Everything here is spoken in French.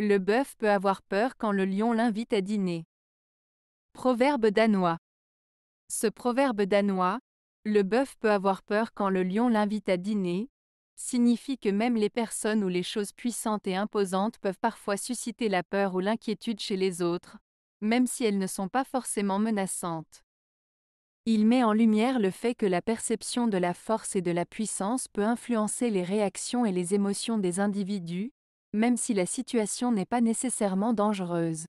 Le bœuf peut avoir peur quand le lion l'invite à dîner. Proverbe danois. Ce proverbe danois, le bœuf peut avoir peur quand le lion l'invite à dîner, signifie que même les personnes ou les choses puissantes et imposantes peuvent parfois susciter la peur ou l'inquiétude chez les autres, même si elles ne sont pas forcément menaçantes. Il met en lumière le fait que la perception de la force et de la puissance peut influencer les réactions et les émotions des individus, même si la situation n'est pas nécessairement dangereuse.